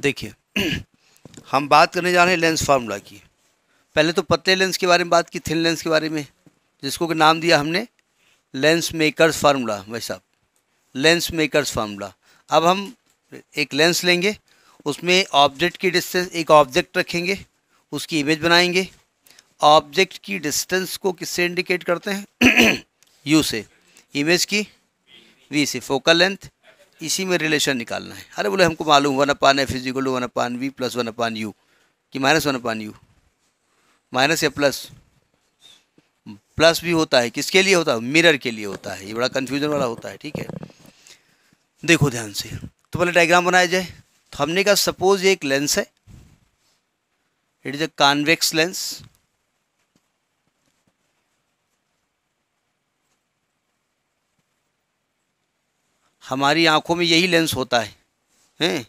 देखिए हम बात करने जा रहे हैं लेंस फार्मूला की पहले तो पतले लेंस के बारे में बात की थिन लेंस के बारे में जिसको कि नाम दिया हमने लेंस मेकर्स फार्मूला भाई साहब लेंस मेकर्स फार्मूला अब हम एक लेंस लेंगे उसमें ऑब्जेक्ट की डिस्टेंस एक ऑब्जेक्ट रखेंगे उसकी इमेज बनाएंगे ऑब्जेक्ट की डिस्टेंस को किससे इंडिकेट करते हैं यू से इमेज की वी से फोकल लेंथ इसी में रिलेशन निकालना है अरे बोले हमको मालूम one upon F is equal to one upon V plus one upon U कि minus one upon U minus या प्लस प्लस भी होता है किसके लिए होता है मिरर के लिए होता है ये बड़ा कन्फ्यूजन वाला होता है ठीक है देखो ध्यान से तो पहले डायग्राम बनाया जाए तो हमने कहा सपोज ये एक लेंस है it is a convex lens हमारी आंखों में यही लेंस होता है हैं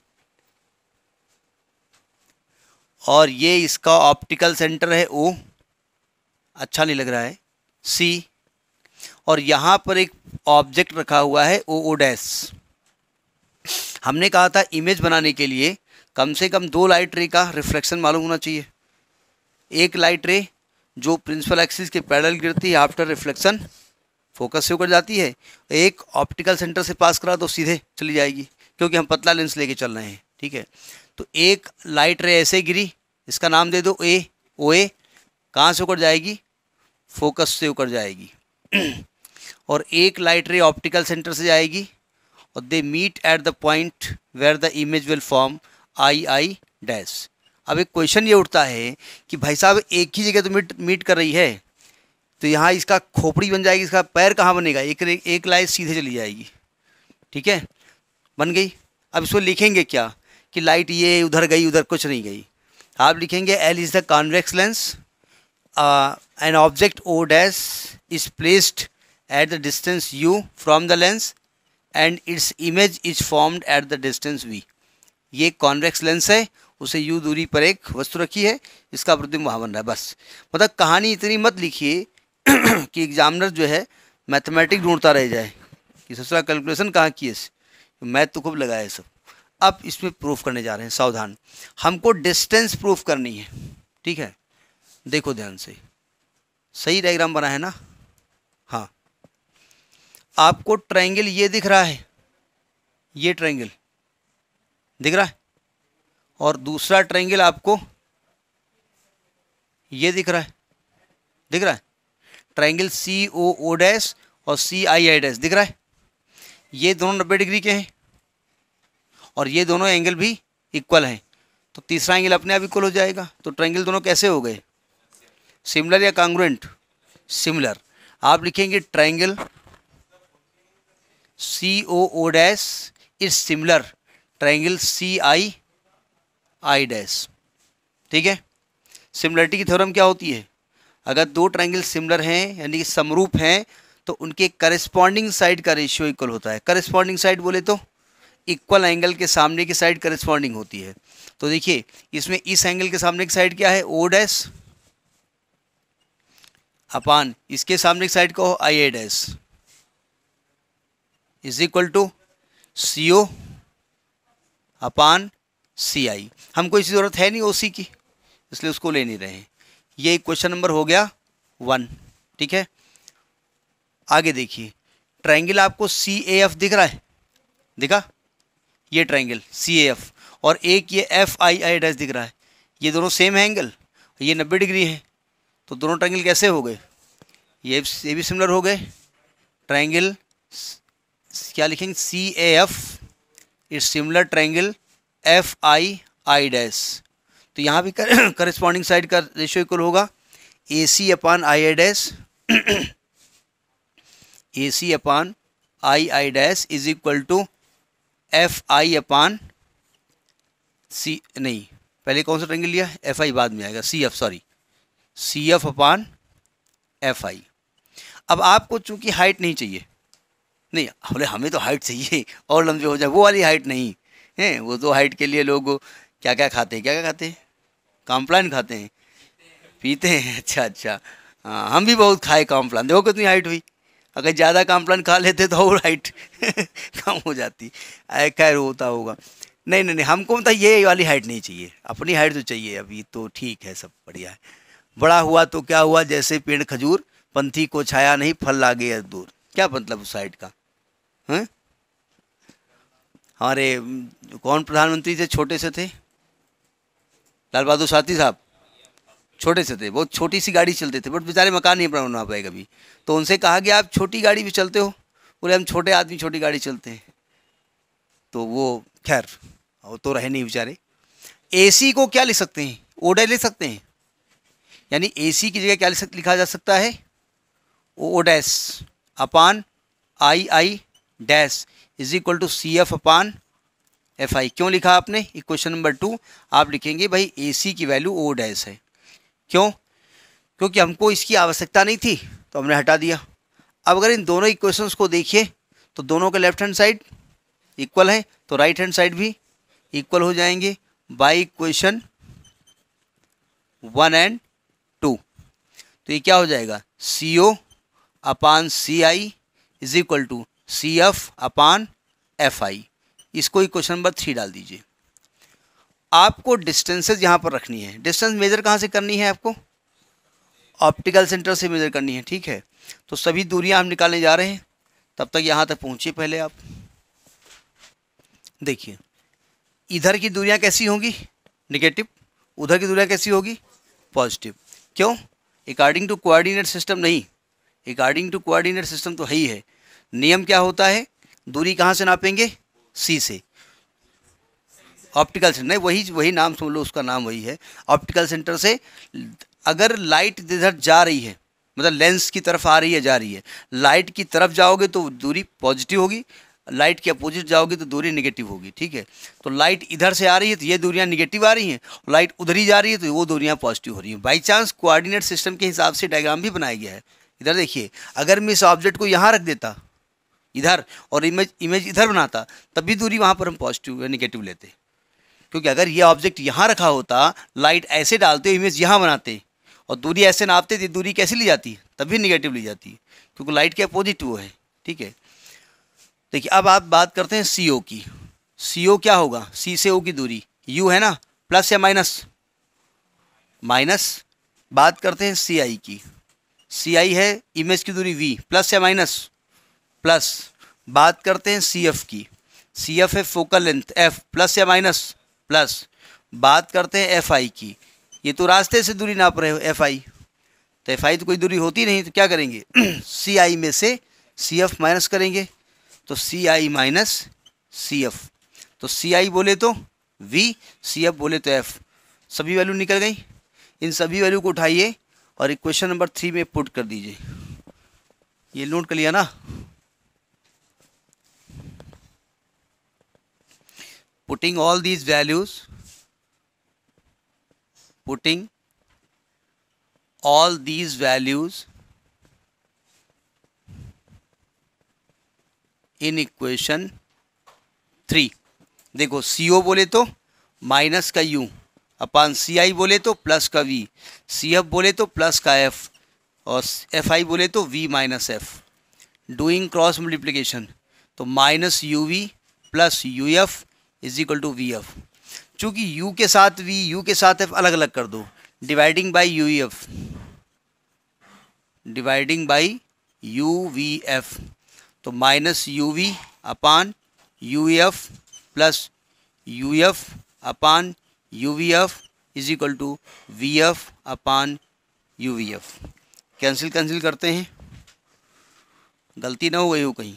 और ये इसका ऑप्टिकल सेंटर है ओ अच्छा नहीं लग रहा है सी और यहाँ पर एक ऑब्जेक्ट रखा हुआ है ओ ओ डैस हमने कहा था इमेज बनाने के लिए कम से कम दो लाइट रे का रिफ्लेक्शन मालूम होना चाहिए एक लाइट रे जो प्रिंसिपल एक्सिस के पैडल गिरती है आफ्टर रिफ्लेक्शन फोकस से होकर जाती है एक ऑप्टिकल सेंटर से पास करा तो सीधे चली जाएगी क्योंकि हम पतला लेंस लेके चल रहे हैं ठीक है तो एक लाइट रे ऐसे गिरी इसका नाम दे दो ए ओ ए कहाँ से उकड़ जाएगी फोकस से उकड़ जाएगी और एक लाइट रे ऑप्टिकल सेंटर से जाएगी और they meet at the point where the image will form I I dash अब एक क्वेश्चन ये उठता है कि भाई साहब एक ही जगह तो मीट मीट कर रही है तो यहाँ इसका खोपड़ी बन जाएगी इसका पैर कहाँ बनेगा एक एक लाइन सीधे चली जाएगी ठीक है बन गई अब इसको लिखेंगे क्या कि लाइट ये उधर गई उधर कुछ नहीं गई आप लिखेंगे L is the convex lens an object O dash is placed at the distance U from the lens and its image is formed at the distance V ये कॉन्वेक्स लेंस है उसे यू दूरी पर एक वस्तु रखी है इसका प्रतिबिंब वहाँ बन रहा है बस मतलब कहानी इतनी मत लिखिए कि एग्जामिनर जो है मैथमेटिक ढूंढता रह जाए कि ससुरा कैलकुलेशन कहाँ किए मैथ तो, तो खूब लगाया सब अब इसमें प्रूफ करने जा रहे हैं सावधान हमको डिस्टेंस प्रूफ करनी है ठीक है देखो ध्यान से सही डायग्राम बना है ना हाँ आपको ट्रायंगल ये दिख रहा है ये ट्रायंगल दिख रहा है और दूसरा ट्रायंगल आपको ये दिख रहा है दिख रहा है triangle C O O dash और सी आई आई डैश दिख रहा है ये दोनों नब्बे डिग्री के हैं और ये दोनों एंगल भी इक्वल हैं तो तीसरा एंगल अपने आप इक्वल हो जाएगा तो ट्राइंगल दोनों कैसे हो गए सिमिलर या कांग्रेंट सिमिलर आप लिखेंगे triangle C O O dash is similar triangle C I I dash ठीक है सिमिलरिटी की थ्योरम क्या होती है अगर दो ट्राइंगल सिमिलर हैं यानी कि समरूप हैं तो उनके करस्पॉन्डिंग साइड का रेशियो इक्वल होता है करस्पॉन्डिंग साइड बोले तो इक्वल एंगल के सामने की साइड करस्पॉन्डिंग होती है तो देखिए इसमें इस एंगल के सामने की साइड क्या है ओ डैश अपान इसके सामने की साइड का हो I A dash is equal to C O upon C I हमको इसकी ज़रूरत है नहीं ओ सी की इसलिए उसको ले नहीं रहे हैं ये क्वेश्चन नंबर हो गया वन ठीक है आगे देखिए ट्रायंगल आपको सी ए एफ दिख रहा है दिखा ये ट्रायंगल सी ए एफ और एक ये एफ आई आई डैश दिख रहा है ये दोनों सेम है एंगल ये नब्बे डिग्री है तो दोनों ट्रायंगल कैसे हो गए ये ये भी सिमिलर हो गए ट्रायंगल क्या लिखेंगे C A F is similar triangle F I I dash तो यहाँ भी करस्पॉन्डिंग साइड का रेशियो इक्वल होगा A C upon I I dash A C upon I I dash is equal to F I upon C नहीं पहले कौन सा triangle लिया एफ आई बाद में आएगा C F sorry C F upon F I अब आपको चूंकि हाइट नहीं चाहिए नहीं बोले हमें तो हाइट चाहिए और लंबे हो जाए वो वाली हाइट नहीं है वो तो हाइट के लिए लोग क्या क्या खाते हैं क्या क्या खाते हैं कॉम्प्लान खाते हैं पीते हैं अच्छा अच्छा हाँ हम भी बहुत खाए कॉम्प्लान देखो कितनी हाइट हुई अगर ज़्यादा कॉम्प्लान खा लेते तो और हाइट कम हो जाती अरे खैर होता होगा नहीं नहीं नहीं हमको मतलब ये वाली हाइट नहीं चाहिए अपनी हाइट तो चाहिए अभी तो ठीक है सब बढ़िया है बड़ा हुआ तो क्या हुआ जैसे पेड़ खजूर पंथी को छाया नहीं फल लागे या दूर क्या मतलब उस हाइट का हमारे कौन प्रधानमंत्री थे छोटे से थे लाल बहादुर शास्त्री साहब छोटे से थे बहुत छोटी सी गाड़ी चलते थे बट बेचारे मकान नहीं बना पाए कभी तो उनसे कहा कि आप छोटी गाड़ी भी चलते हो बोले हम छोटे आदमी छोटी गाड़ी चलते हैं तो वो खैर वो तो रहे नहीं बेचारे एसी को क्या लिख सकते हैं ओडा लिख सकते हैं यानी एसी की जगह क्या लिखा जा सकता है O O dash upon I I dash is equal to C F upon F I क्यों लिखा आपने क्वेश्चन नंबर टू आप लिखेंगे भाई ए सी की वैल्यू ओ डैस है क्यों क्योंकि हमको इसकी आवश्यकता नहीं थी तो हमने हटा दिया अब अगर इन दोनों इक्वेशंस को देखिए तो दोनों के लेफ्ट हैंड साइड इक्वल है तो राइट हैंड साइड भी इक्वल हो जाएंगे by equation one and two तो ये क्या हो जाएगा C O upon C I is equal to C F upon F I इसको ही क्वेश्चन नंबर थ्री डाल दीजिए आपको डिस्टेंसेज यहाँ पर रखनी है डिस्टेंस मेजर कहाँ से करनी है आपको ऑप्टिकल सेंटर से मेजर करनी है ठीक है तो सभी दूरियाँ हम निकालने जा रहे हैं तब तक यहाँ तक पहुँचिए पहले आप देखिए इधर की दूरियाँ कैसी होंगी निगेटिव उधर की दूरियाँ कैसी होगी पॉजिटिव क्यों अकॉर्डिंग टू कोआर्डिनेट सिस्टम नहीं अकॉर्डिंग टू कोआर्डिनेट सिस्टम तो है ही है नियम क्या होता है दूरी कहाँ से नापेंगे सी से ऑप्टिकल सेंटर नहीं वही वही नाम सुन लो उसका नाम वही है ऑप्टिकल सेंटर से अगर लाइट इधर जा रही है मतलब लेंस की तरफ आ रही है जा रही है लाइट की तरफ जाओगे तो दूरी पॉजिटिव होगी लाइट के अपोजिट जाओगे तो दूरी निगेटिव होगी ठीक है तो लाइट इधर से आ रही है तो ये दूरियां निगेटिव आ रही हैं लाइट उधर ही जा रही है तो वो दूरियां पॉजिटिव हो रही हैं बाई चांस कोऑर्डिनेट सिस्टम के हिसाब से डायग्राम भी बनाया गया है इधर देखिए अगर मैं इस ऑब्जेक्ट को यहाँ रख देता इधर और इमेज इमेज इधर बनाता तब भी दूरी वहाँ पर हम पॉजिटिव या निगेटिव लेते क्योंकि अगर ये ऑब्जेक्ट यहाँ रखा होता लाइट ऐसे डालते इमेज यहाँ बनाते और दूरी ऐसे नापते तो दूरी कैसे ली जाती तभी निगेटिव ली जाती क्योंकि लाइट के अपोजिट वो है ठीक है देखिए अब आप बात करते हैं सी ओ की सी ओ क्या होगा सी से ओ की दूरी यू है ना प्लस या माइनस माइनस बात करते हैं सी आई की सी आई है इमेज की दूरी वी प्लस या माइनस प्लस बात करते हैं सी एफ की सी एफ है फोकल लेंथ एफ प्लस या माइनस प्लस बात करते हैं एफ आई की ये तो रास्ते से दूरी नाप रहे हो एफ आई तो एफ आई तो कोई दूरी होती नहीं तो क्या करेंगे सी आई में से सी एफ माइनस करेंगे तो सी आई माइनस सी एफ तो सी आई बोले तो वी सी एफ बोले तो एफ सभी वैल्यू निकल गई इन सभी वैल्यू को उठाइए और इक्वेशन नंबर थ्री में पुट कर दीजिए ये नोट कर लिया ना putting all these values putting all these values in equation three देखो सी ओ बोले तो माइनस का यू अपान सी आई बोले तो प्लस का वी सी एफ बोले तो प्लस का एफ और एफ आई बोले तो V minus F doing cross multiplication तो minus U V plus U F is equal to V F चूँकि यू के साथ वी यू के साथ एफ अलग अलग कर दो dividing by U F dividing by U V F तो minus U V upon U F plus U F upon U V F is equal to V F upon U V F cancel cancel करते हैं गलती ना हो गई हो कहीं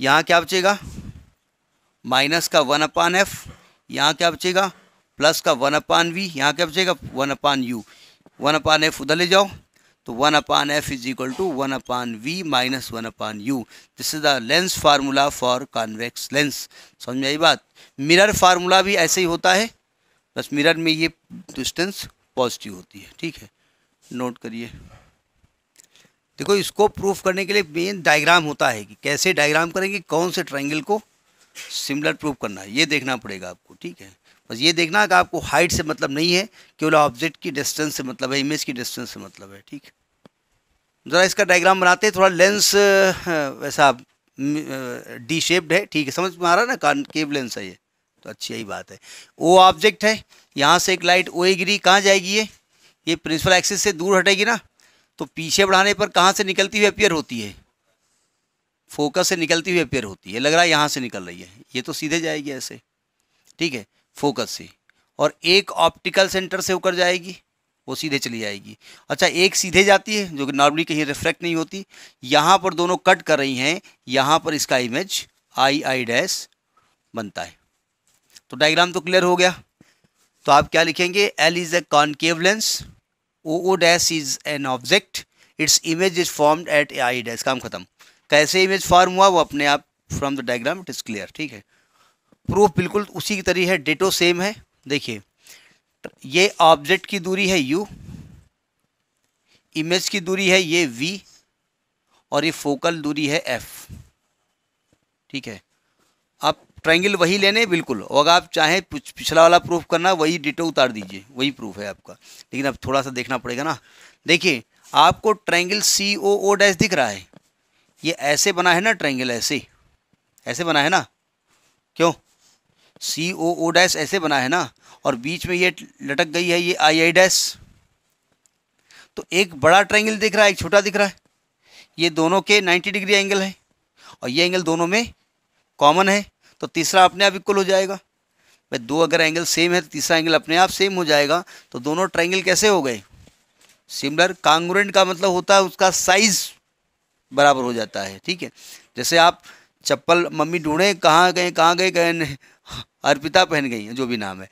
यहाँ क्या बचेगा माइनस का वन अपान एफ यहाँ क्या बचेगा प्लस का वन अपान वी यहाँ क्या बचेगा one upon U one upon F उधर ले जाओ तो one upon F is equal to one upon V minus one upon U this is the lens formula for convex lens समझ में आई बात मिरर फार्मूला भी ऐसे ही होता है बस मिरर में ये डिस्टेंस पॉजिटिव होती है ठीक है नोट करिए देखो इसको प्रूफ करने के लिए मेन डायग्राम होता है कि कैसे डायग्राम करेंगे कौन से ट्राइंगल को सिमिलर प्रूफ करना है ये देखना पड़ेगा आपको ठीक है बस ये देखना है कि आपको हाइट से मतलब नहीं है केवल ऑब्जेक्ट की डिस्टेंस से मतलब है इमेज की डिस्टेंस से मतलब है ठीक ज़रा इसका डायग्राम बनाते हैं थोड़ा लेंस वैसा डी शेप्ड है ठीक है समझ में आ रहा है ना केव लेंस है ये तो अच्छी यही बात है ओ ऑब्जेक्ट है यहाँ से एक लाइट ओ गिरी कहाँ जाएगी ये ये प्रिंसिपल एक्सिस से दूर हटेगी ना तो पीछे बढ़ाने पर कहाँ से निकलती हुई अपियर होती है फोकस से निकलती हुई अपेयर होती है लग रहा है यहाँ से निकल रही है ये तो सीधे जाएगी ऐसे ठीक है फोकस से और एक ऑप्टिकल सेंटर से होकर जाएगी वो सीधे चली जाएगी अच्छा एक सीधे जाती है जो कि नॉर्मली कहीं रिफ्लेक्ट नहीं होती यहाँ पर दोनों कट कर रही हैं यहाँ पर इसका इमेज आई आई डैश बनता है तो डायग्राम तो क्लियर हो गया तो आप क्या लिखेंगे L is a concave lens O O dash is an object its image is formed at I dash काम खत्म कैसे इमेज फॉर्म हुआ वो अपने आप from the diagram it is clear ठीक है प्रूफ बिल्कुल उसी की तरह है डेटो तो सेम है देखिए ये ऑब्जेक्ट की दूरी है यू इमेज की दूरी है ये वी और ये फोकल दूरी है एफ ठीक है आप ट्रायंगल वही लेने बिल्कुल अगर आप चाहें पिछला वाला प्रूफ करना वही डिटो उतार दीजिए वही प्रूफ है आपका लेकिन अब थोड़ा सा देखना पड़ेगा ना देखिए आपको triangle C O O dash दिख रहा है ये ऐसे बना है ना ट्रायंगल ऐसे ऐसे बना है ना क्यों सी ओ ओ डैश ऐसे बना है ना और बीच में ये लटक गई है ये आई आई डैश तो एक बड़ा ट्रायंगल दिख रहा है एक छोटा दिख रहा है ये दोनों के 90 डिग्री एंगल है और ये एंगल दोनों में कॉमन है तो तीसरा अपने आप इक्वल हो जाएगा भाई दो अगर एंगल सेम है तो तीसरा एंगल अपने आप सेम हो जाएगा तो दोनों ट्राइंगल कैसे हो गए सिमिलर कांग्रेंट का मतलब होता है उसका साइज़ बराबर हो जाता है ठीक है जैसे आप चप्पल मम्मी ढूंढे कहाँ गए कहाँ गए गए अर्पिता पहन गई जो भी नाम है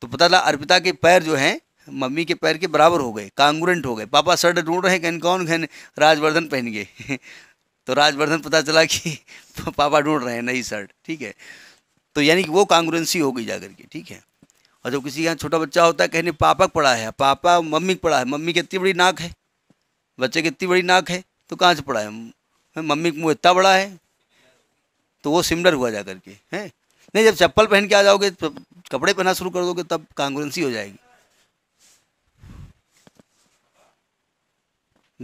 तो पता चला अर्पिता के पैर जो हैं मम्मी के पैर के बराबर हो गए कांगुरेंट हो गए पापा शर्ट ढूंढ रहे हैं कौन कहीं राजवर्धन पहन गए तो राजवर्धन पता चला कि पापा ढूंढ रहे हैं नई शर्ट ठीक है तो यानी कि वो कांग्रेंसी हो गई जाकर के ठीक है और जब किसी यहाँ छोटा बच्चा होता है कहने पापा पड़ा है पापा मम्मी पड़ा है मम्मी की इतनी बड़ी नाक है बच्चे की इतनी बड़ी नाक है तो कहाँ से पढ़ा है मम्मी का मुँह इतना बड़ा है तो वो सिमिलर हुआ जा करके है नहीं जब चप्पल पहन के आ जाओगे तो कपड़े पहना शुरू कर दोगे तब कांग्रेंसी हो जाएगी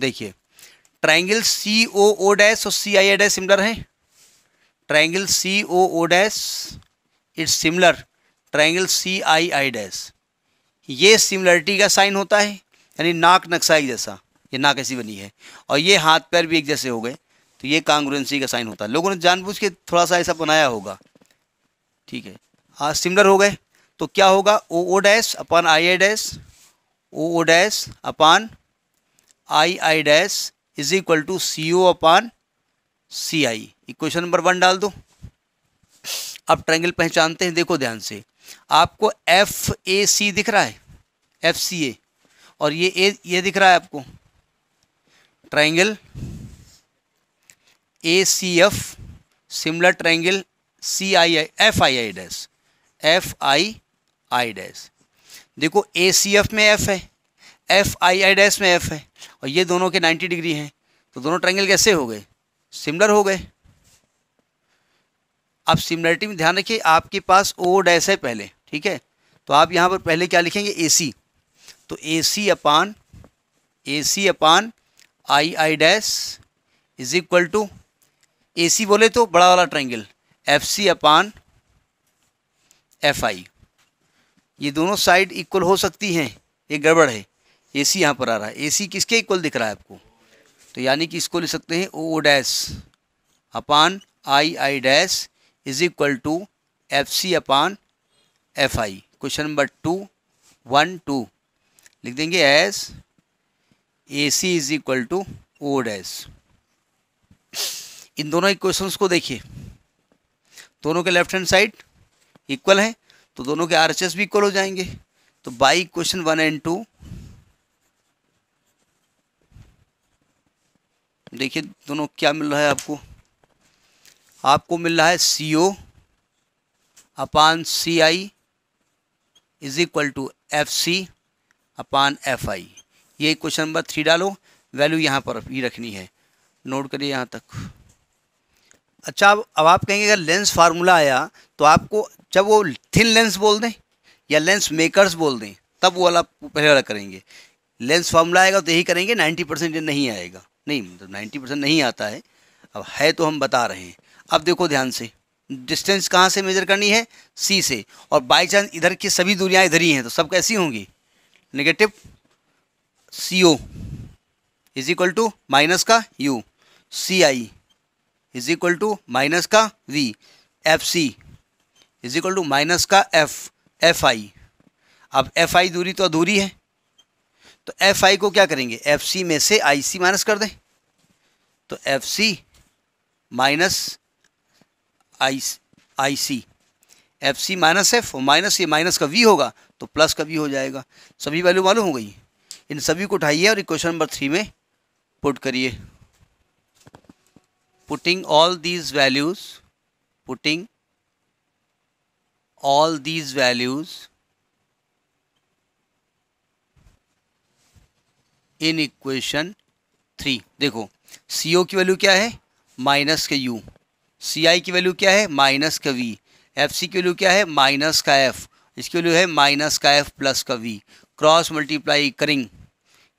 देखिए triangle C O O dash और C I A dash similar है triangle C O O dash its similar triangle C I I dash ये सिमिलरिटी का साइन होता है यानी नाक नक्शा जैसा ये ना कैसी बनी है और ये हाथ पैर भी एक जैसे हो गए तो ये कांग्रेंसी का साइन होता है लोगों ने जानबूझ के थोड़ा सा ऐसा बनाया होगा ठीक है हाँ सिमिलर हो गए तो क्या होगा O O dash upon I I dash O O dash upon I I dash is equal to C O upon C I equation number one डाल दो अब ट्रायंगल पहचानते हैं देखो ध्यान से आपको एफ ए सी दिख रहा है एफ सी ए और ये ए ये दिख रहा है आपको A C C F triangle I I F I I dash F I I dash देखो ए सी एफ में एफ है एफ आई आई डैस में एफ है और ये दोनों के 90 डिग्री हैं तो दोनों ट्राइंगल कैसे हो गए सिमिलर हो गए अब सिमिलरिटी में ध्यान रखिए आपके पास ओ डैश है पहले ठीक है तो आप यहाँ पर पहले क्या लिखेंगे ए सी तो A C upon A C upon I I dash is equal to A C बोले तो बड़ा वाला triangle F C upon F I ये दोनों साइड इक्वल हो सकती हैं ये गड़बड़ है ए सी यहाँ पर आ रहा है ए सी किसके इक्वल दिख रहा है आपको तो यानी कि इसको लिख सकते हैं O dash upon I I dash is equal to F C upon F I question number two one two लिख देंगे S A C is equal to O dash इन दोनों इक्वेशंस को देखिए दोनों के लेफ्ट हैंड साइड इक्वल है तो दोनों के आर एच एस भी इक्वल हो जाएंगे तो by equation one and two देखिए दोनों क्या मिल रहा है आपको आपको मिल रहा है C O upon C I is equal to F C upon F I ये क्वेश्चन नंबर थ्री डालो वैल्यू यहाँ पर ये रखनी है नोट करिए यहाँ तक अच्छा अब आप कहेंगे अगर लेंस फार्मूला आया तो आपको जब वो थिन लेंस बोल दें या लेंस मेकर्स बोल दें तब वो वाला पहले वाला करेंगे लेंस फार्मूला आएगा तो यही करेंगे नाइन्टी परसेंट नहीं आएगा नहीं मतलब नाइन्टी परसेंट नहीं आता है अब है तो हम बता रहे हैं अब देखो ध्यान से डिस्टेंस कहाँ से मेजर करनी है सी से और बाई चांस इधर की सभी दूरियाँ इधर ही हैं तो सब कैसी होंगी negative C O is equal to minus का U C I is equal to minus का V F C is equal to minus का एफ एफ आई अब एफ आई दूरी तो अधूरी है तो एफ आई को क्या करेंगे एफ सी में से आई सी माइनस कर दें तो F C minus I I C F C minus F minus ये माइनस का वी होगा तो प्लस का वी हो जाएगा सभी वैल्यू मालूम हो गई इन सभी को उठाइए और इक्वेशन नंबर थ्री में पुट करिए putting all these values putting all these values in equation three देखो सी ओ की वैल्यू क्या है माइनस का यू सी आई की वैल्यू क्या है माइनस का वी एफ सी की वैल्यू क्या है माइनस का एफ इसकी वैल्यू है माइनस का एफ प्लस का वी क्रॉस मल्टीप्लाई करेंगे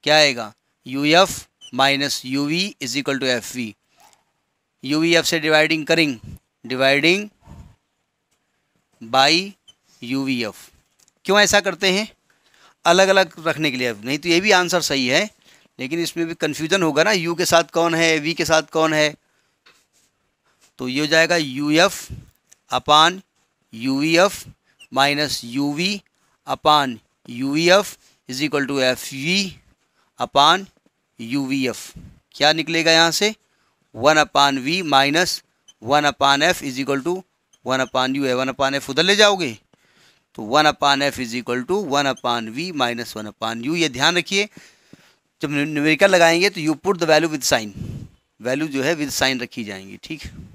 क्या आएगा U F minus U V is equal to F V U V F से डिवाइडिंग करेंगे dividing by U V F क्यों ऐसा करते हैं अलग अलग रखने के लिए नहीं तो ये भी आंसर सही है लेकिन इसमें भी कन्फ्यूजन होगा ना यू के साथ कौन है वी के साथ कौन है तो ये हो जाएगा U F upon U V F minus U V upon U E F is equal to F E upon U V F क्या निकलेगा यहाँ से one upon V minus one upon F is equal to one upon U है one upon F उधर ले जाओगे तो one upon F is equal to one upon V minus one upon U ये ध्यान रखिए जब न्यूमेरिकल लगाएंगे तो U put the value with sign value जो है विद साइन रखी जाएंगी ठीक